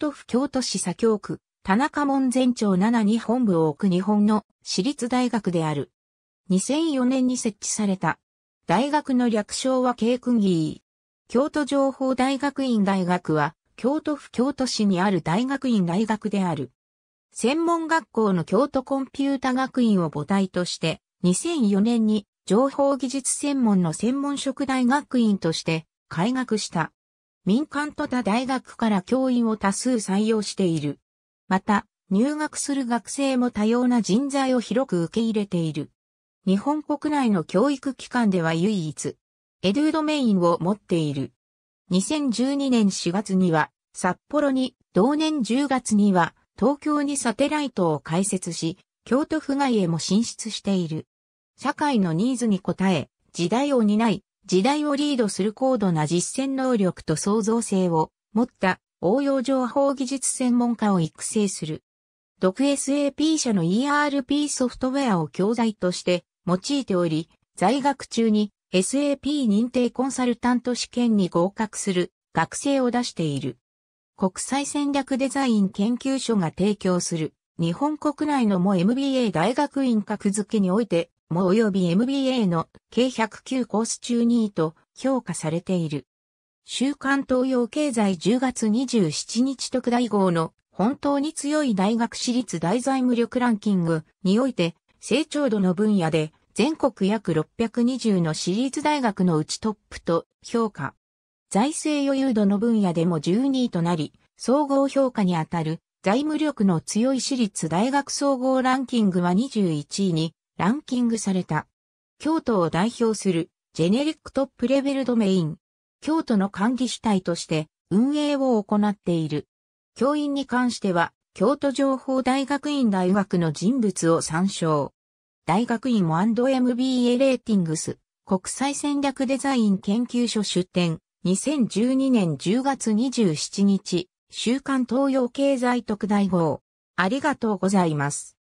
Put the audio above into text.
都府京都市左京区、田中門前町7に本部を置く日本の私立大学である。2004年に設置された。大学の略称は慶区議京都情報大学院大学は、京都府京都市にある大学院大学である。専門学校の京都コンピュータ学院を母体として、2004年に情報技術専門の専門職大学院として開学した。民間と他大学から教員を多数採用している。また、入学する学生も多様な人材を広く受け入れている。日本国内の教育機関では唯一、エドゥードメインを持っている。2012年4月には、札幌に、同年10月には、東京にサテライトを開設し、京都府外へも進出している。社会のニーズに応え、時代を担い、時代をリードする高度な実践能力と創造性を持った応用情報技術専門家を育成する。独 SAP 社の ERP ソフトウェアを教材として用いており、在学中に SAP 認定コンサルタント試験に合格する学生を出している。国際戦略デザイン研究所が提供する日本国内のも MBA 大学院格付けにおいても及び MBA の計109コース中2位と評価されている。週刊東洋経済10月27日特大号の本当に強い大学私立大財務力ランキングにおいて成長度の分野で全国約620の私立大学のうちトップと評価。財政余裕度の分野でも12位となり、総合評価にあたる財務力の強い私立大学総合ランキングは21位にランキングされた。京都を代表するジェネリックトップレベルドメイン。京都の管理主体として運営を行っている。教員に関しては、京都情報大学院大学の人物を参照。大学院も &MBA レーティングス、国際戦略デザイン研究所出展、2012年10月27日、週刊東洋経済特大号。ありがとうございます。